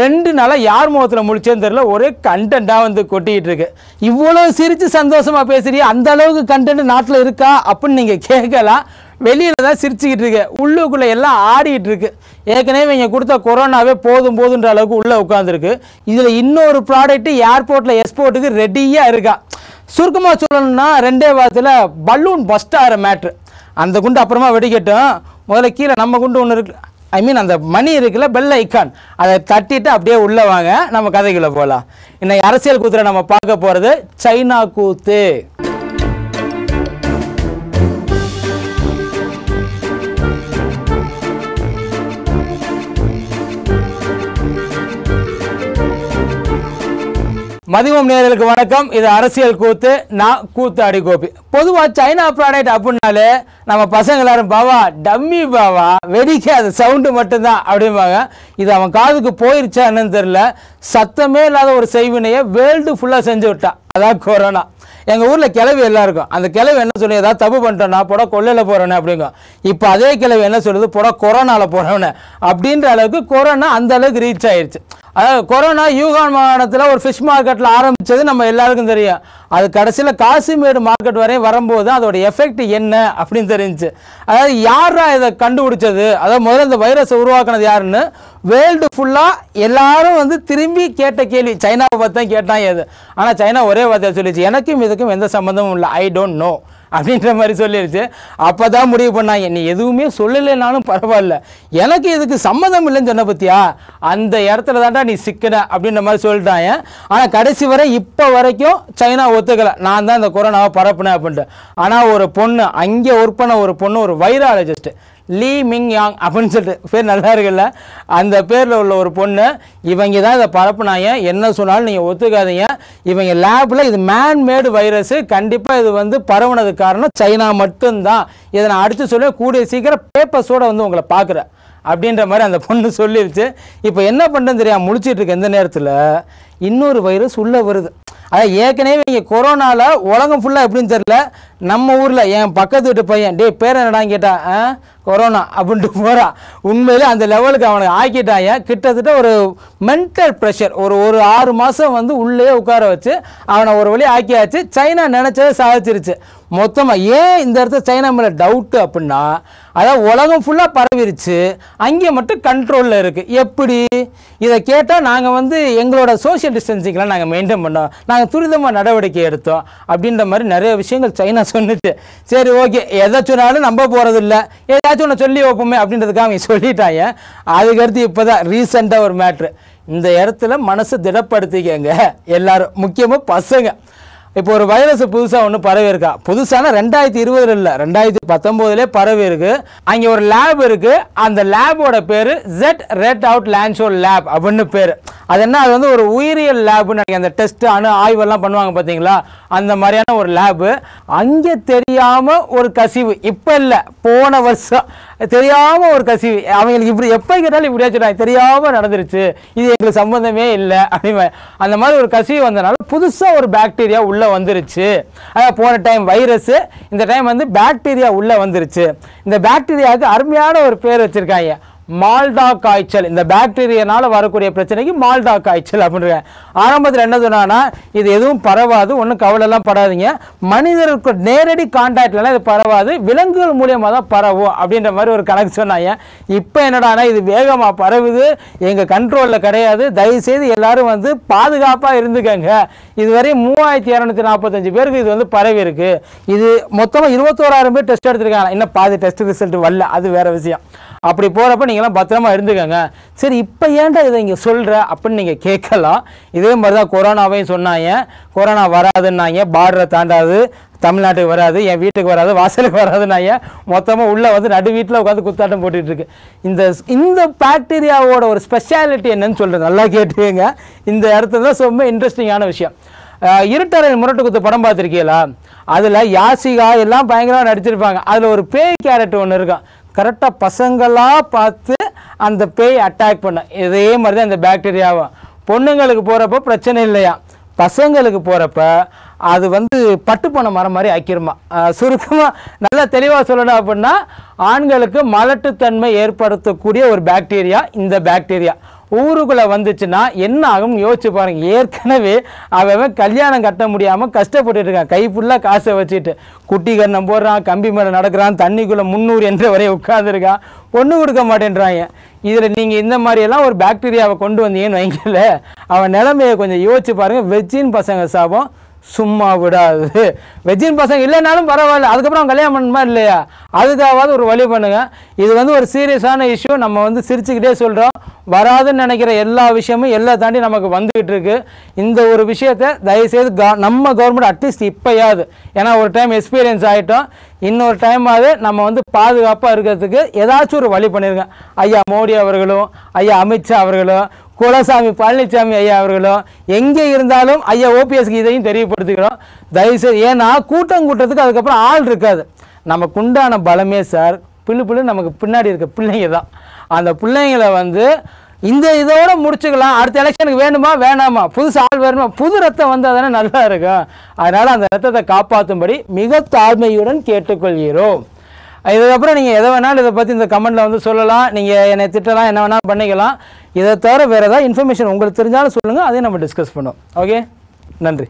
ரெண்டு நாளாக யார் முகத்தில் முடிச்சேன்னு தெரில ஒரே கண்டென்ட்டாக வந்து கொட்டிக்கிட்டு இருக்கு இவ்வளோ சிரித்து சந்தோஷமாக பேசுகிறீ அந்த அளவுக்கு கண்டென்ட் நாட்டில் இருக்கா அப்படின்னு நீங்கள் கேட்கலாம் வெளியில் தான் சிரிச்சுக்கிட்டு இருக்கு உள்ளுக்குள்ளே எல்லாம் ஆடிக்கிட்டு இருக்கு ஏற்கனவே இவங்க கொடுத்த கொரோனாவே போதும் போதுன்ற அளவுக்கு உள்ளே உட்காந்துருக்கு இதில் இன்னொரு ப்ராடக்ட்டு ஏர்போர்ட்டில் எக்ஸ்போர்ட்டுக்கு ரெடியாக இருக்கா சுருக்கமாக சொல்லணும்னா ரெண்டே வாரத்தில் பலூன் பஸ்ட் ஆகிற மேட்ரு அந்த குண்டு அப்புறமா வெடிக்கட்டும் முதல்ல கீழே நம்ம குண்டு ஒன்று இருக்குது ஐ மீன் அந்த மணி இருக்குல்ல பெல் ஐக்கான் அதை தட்டிட்டு அப்படியே உள்ளே வாங்க நம்ம கதைகளை போகலாம் இன்னைக்கு அரசியல் கூத்துல நம்ம பார்க்க போகிறது சைனா கூத்து மதிமம் நேர்களுக்கு வணக்கம் இது அரசியல் கூத்து நான் கூத்து அடிகோபி பொதுவாக சைனா ப்ராடக்ட் அப்படின்னாலே நம்ம பசங்க எல்லாரும் பாவா டம்மி பாவா வெடிக்காது சவுண்டு மட்டும்தான் அப்படிம்பாங்க இது அவன் காதுக்கு போயிருச்சா என்னன்னு தெரில சத்தமே இல்லாத ஒரு செய்வினையை வேர்ல்டு ஃபுல்லாக செஞ்சு விட்டான் அதான் கொரோனா எங்கள் ஊரில் கிளவி எல்லாம் இருக்கும் அந்த கிளவி என்ன சொல்லி ஏதாவது தப்பு பண்ணிட்டோன்னா புட கொள்ளையில் போகிறவனே அப்படிங்கும் இப்போ அதே கிளவி என்ன சொல்லுது புட கொரோனாவில் போகிறோன்னு அப்படின்ற அளவுக்கு கொரோனா அந்த அளவுக்கு ரீச் ஆயிடுச்சு அதாவது கொரோனா யூகான் மாகாணத்தில் ஒரு ஃபிஷ் மார்க்கெட்டில் ஆரம்பித்தது நம்ம எல்லாருக்கும் தெரியும் அது கடைசியில் காசிமேடு மார்க்கெட் வரையும் வரும்போது அதோட எஃபெக்ட் என்ன அப்படின்னு தெரிஞ்சிச்சு அதாவது யாரா இதை கண்டுபிடிச்சது அதாவது முதல்ல இந்த வைரஸை உருவாக்குனது யாருன்னு வேர்ல்டு ஃபுல்லாக எல்லாரும் வந்து திரும்பி கேட்ட கேள்வி சைனாவை பார்த்து தான் கேட்டான் எது ஆனால் சைனா ஒரே வார்த்தையை சொல்லிச்சு எனக்கும் இதுக்கும் எந்த சம்மந்தமும் இல்லை ஐ டோன்ட் நோ அப்படின்ற மாதிரி சொல்லிடுச்சு அப்போ தான் முடிவு பண்ணாங்க நீ எதுவுமே சொல்லலைனாலும் பரவாயில்ல எனக்கு இதுக்கு சம்மதம் இல்லைன்னு சொன்ன பற்றியா அந்த இடத்துல தான்டா நீ சிக்கின அப்படின்ற மாதிரி சொல்லிட்டாங்க ஆனால் கடைசி வரை இப்போ வரைக்கும் சைனா ஒத்துக்கலை நான் தான் இந்த கொரோனாவை பரப்புனேன் அப்படின்ட்டு ஆனால் ஒரு பொண்ணு அங்கே ஒர்க் பண்ண ஒரு பொண்ணு ஒரு வைரலஜிஸ்ட்டு லீ மிங் யாங் அப்படின்னு சொல்லிட்டு பேர் நல்லா இருக்குல்ல அந்த பேரில் உள்ள ஒரு பொண்ணு இவங்க தான் இதை பரப்புனாங்க என்ன சொன்னாலும் நீங்கள் ஒத்துக்காதீங்க இவங்க லேபில் இது மேன்மேடு வைரஸு கண்டிப்பாக இது வந்து பரவுனது காரணம் சைனா மட்டும்தான் இதை நான் அடுத்து சொல்ல கூடிய சீக்கிரம் பேப்பர்ஸோடு வந்து உங்களை பார்க்குறேன் அப்படின்ற மாதிரி அந்த பொண்ணு சொல்லிடுச்சு இப்போ என்ன பண்ணுறேன்னு தெரியாது முடிச்சிட்ருக்கு எந்த நேரத்தில் இன்னொரு வைரஸ் உள்ளே வருது அதான் ஏற்கனவே இங்கே கொரோனாவில் உலகம் ஃபுல்லாக எப்படின்னு தெரில நம்ம ஊரில் என் பக்கத்து வீட்டு பையன் டே பேர் என்னடான்னு கேட்டான் கொரோனா அப்படின்ட்டு போகிறான் உண்மையிலே அந்த லெவலுக்கு அவனை ஆக்கிட்டாங்க கிட்டத்தட்ட ஒரு மென்டல் ப்ரெஷர் ஒரு ஒரு ஆறு மாதம் வந்து உள்ளே உட்கார வச்சு அவனை ஒரு வழி ஆக்கியாச்சு சைனா நினச்சதை சாதிச்சிருச்சு மொத்தமாக ஏன் இந்த இடத்துல சைனா மேலே டவுட்டு அப்படின்னா அதாவது உலகம் ஃபுல்லாக பரவிருச்சு அங்கே மட்டும் கண்ட்ரோலில் இருக்குது எப்படி இதை கேட்டால் நாங்கள் வந்து எங்களோட சோஷியல் டிஸ்டன்சிங்கெலாம் நாங்கள் மெயின்டைன் பண்ணோம் நாங்கள் துரிதமாக நடவடிக்கை எடுத்தோம் அப்படின்ற மாதிரி நிறைய விஷயங்கள் சைனா சொன்னிச்சு சரி ஓகே எதை சொன்னாலும் நம்ப போகிறது இல்லை ஏதாச்சும் ஒன்று சொல்லி வைப்போமே அப்படின்றதுக்காக அவங்க சொல்லிட்டாங்க அதுக்கடுத்து இப்போ தான் ரீசெண்டாக ஒரு மேட்ரு இந்த இடத்துல மனசை திடப்படுத்திக்கங்க எல்லோரும் முக்கியமாக பசங்க இப்போ ஒரு வைரஸ் புதுசாக ஒன்று பரவி இருக்கா புதுசான ரெண்டாயிரத்தி இருபதுல இல்லை ரெண்டாயிரத்தி பத்தொம்போதுலேயே பரவி இருக்கு அங்கே ஒரு லேப் இருக்குது அந்த லேபோட பேர் ஜெட் ரெட் அவுட் லேன்ஷோ லேப் அப்படின்னு பேர் அது என்ன அது வந்து ஒரு உயிரியல் லேபுன்னு அந்த டெஸ்ட் அணு ஆய்வெல்லாம் பண்ணுவாங்க பார்த்தீங்களா அந்த மாதிரியான ஒரு லேபு அங்கே தெரியாமல் ஒரு கசிவு இப்போ இல்லை போன வருஷம் தெரியாமல் ஒரு கசிவு அவங்களுக்கு இப்படி எப்போ கேட்டாலும் இப்படியா சொல்லுவாங்க தெரியாமல் நடந்துருச்சு இது எங்களுக்கு சம்மந்தமே இல்லை அப்படின்னு அந்த மாதிரி ஒரு கசிவு வந்தனால புதுசாக ஒரு பாக்டீரியா உள்ளே வந்துருச்சு அதாவது போன டைம் வைரஸ்ஸு இந்த டைம் வந்து பாக்டீரியா உள்ளே வந்துருச்சு இந்த பாக்டீரியாவுக்கு அருமையான ஒரு பேர் வச்சுருக்காங்க மால்டா காய்ச்சல் இந்த பாக்டீரியனால வரக்கூடிய பிரச்சனைக்கு மால்டா காய்ச்சல் அப்படின்ற ஆரம்பத்தில் என்ன சொன்னான்னா இது எதுவும் பரவாது ஒன்றும் கவலைலாம் படாதீங்க மனிதருக்கு நேரடி கான்டாக்ட்லாம் இது பரவாது விலங்குகள் மூலியமாக தான் பரவும் அப்படின்ற மாதிரி ஒரு கணக்கு சொன்னாங்க இப்போ என்னடானா இது வேகமாக பரவுது எங்கள் கண்ட்ரோலில் கிடையாது தயவுசெய்து எல்லோரும் வந்து பாதுகாப்பாக இருந்துக்கங்க இதுவரை மூவாயிரத்தி இரநூத்தி நாற்பத்தஞ்சு பேருக்கு இது வந்து பரவி இருக்கு இது மொத்தமாக இருபத்தோராயிரம் பேர் டெஸ்ட் எடுத்திருக்காங்க இன்னும் பாதி டெஸ்ட் ரிசல்ட் வரல அது வேறு விஷயம் அப்படி போகிறப்ப நீங்கள் நீங்கள்லாம் பத்திரமா இருந்துக்கங்க சரி இப்போ ஏன்டா இதை இங்கே சொல்கிற அப்படின்னு நீங்கள் கேட்கலாம் இதே மாதிரி தான் கொரோனாவையும் சொன்னாங்க கொரோனா வராதுன்னாங்க பார்டரை தாண்டாது தமிழ்நாட்டுக்கு வராது என் வீட்டுக்கு வராது வாசலுக்கு வராதுனாங்க மொத்தமாக உள்ளே வந்து நடு வீட்டில் உட்காந்து குத்தாட்டம் போட்டுட்ருக்கு இந்த இந்த பாக்டீரியாவோட ஒரு ஸ்பெஷாலிட்டி என்னன்னு சொல்கிறது நல்லா கேட்டுக்கங்க இந்த இடத்துல தான் ரொம்ப இன்ட்ரெஸ்டிங்கான விஷயம் இருட்டரை முரட்டு குத்து படம் பார்த்துருக்கீங்களா அதில் யாசிகா எல்லாம் பயங்கரமாக நடிச்சிருப்பாங்க அதில் ஒரு பேய் கேரக்டர் ஒன்று இருக்கும் கரெக்டாக பசங்களாக பார்த்து அந்த பேய் அட்டாக் பண்ணும் இதே மாதிரி தான் இந்த பாக்டீரியாவும் பொண்ணுங்களுக்கு போகிறப்ப பிரச்சனை இல்லையா பசங்களுக்கு போகிறப்ப அது வந்து பட்டு பண்ண மரம் மாதிரி ஆக்கிருமா சுருக்கமாக நல்லா தெளிவாக சொல்லணும் அப்படின்னா ஆண்களுக்கு மலட்டுத்தன்மை ஏற்படுத்தக்கூடிய ஒரு பாக்டீரியா இந்த பாக்டீரியா ஊருக்குள்ளே வந்துச்சுன்னா என்ன ஆகும் யோசிச்சு பாருங்கள் ஏற்கனவே அவன் கல்யாணம் கட்ட முடியாமல் கஷ்டப்பட்டு இருக்கான் கை ஃபுல்லாக காசை வச்சுட்டு குட்டி கண்ணம் போடுறான் கம்பி மேலே நடக்கிறான் தண்ணிக்குள்ளே முந்நூறு என்ற வரை உட்காந்துருக்கான் ஒன்று கொடுக்க மாட்டேன்றாங்க இதில் நீங்கள் இந்த மாதிரியெல்லாம் ஒரு பாக்டீரியாவை கொண்டு வந்தீங்கன்னு வைங்கல அவன் நிலைமையை கொஞ்சம் யோசிச்சு பாருங்கள் வெஜ்ஜின் பசங்க சாபம் சும்மா விடாது வெஜ்ஜின் பசங்க இல்லைனாலும் பரவாயில்ல அதுக்கப்புறம் அவன் கல்யாணம் பண்ணுமா இல்லையா அதுக்காவது ஒரு வழி பண்ணுங்கள் இது வந்து ஒரு சீரியஸான இஷ்யூ நம்ம வந்து சிரிச்சுக்கிட்டே சொல்கிறோம் வராதுன்னு நினைக்கிற எல்லா விஷயமும் எல்லாம் தாண்டி நமக்கு வந்துகிட்டு இருக்கு இந்த ஒரு விஷயத்தை தயவுசெய்து க நம்ம கவர்மெண்ட் அட்லீஸ்ட் இப்போயாவது ஏன்னா ஒரு டைம் எக்ஸ்பீரியன்ஸ் ஆகிட்டோம் இன்னொரு டைமாவது நம்ம வந்து பாதுகாப்பாக இருக்கிறதுக்கு ஏதாச்சும் ஒரு வழி பண்ணிருங்க ஐயா மோடி அவர்களும் ஐயா அமித்ஷா அவர்களும் குலசாமி பழனிசாமி ஐயா அவர்களும் எங்கே இருந்தாலும் ஐயா ஓபிஎஸ்க்கு இதையும் தெரியப்படுத்திக்கிறோம் தயவுசெய்து ஏன்னா கூட்டம் கூட்டத்துக்கு அதுக்கப்புறம் ஆள் இருக்காது நமக்கு உண்டான பலமே சார் பிள்ளு பிள்ளு நமக்கு பின்னாடி இருக்க பிள்ளைங்க தான் அந்த பிள்ளைங்களை வந்து இந்த இதோட முடிச்சுக்கலாம் அடுத்த எலெக்ஷனுக்கு வேணுமா வேணாமா புதுசு ஆள் வேணுமா புது ரத்தம் வந்தால் தானே நல்லா இருக்கும் அதனால் அந்த ரத்தத்தை காப்பாற்றும்படி மிக தாழ்மையுடன் கேட்டுக்கொள்கிறோம் இதுக்கப்புறம் நீங்கள் எதை வேணாலும் இதை பற்றி இந்த கமெண்ட்டில் வந்து சொல்லலாம் நீங்கள் என்னை திட்டலாம் என்ன வேணாலும் பண்ணிக்கலாம் இதை தவிர வேறு ஏதாவது இன்ஃபர்மேஷன் உங்களுக்கு தெரிஞ்சாலும் சொல்லுங்கள் அதையும் நம்ம டிஸ்கஸ் பண்ணோம் ஓகே நன்றி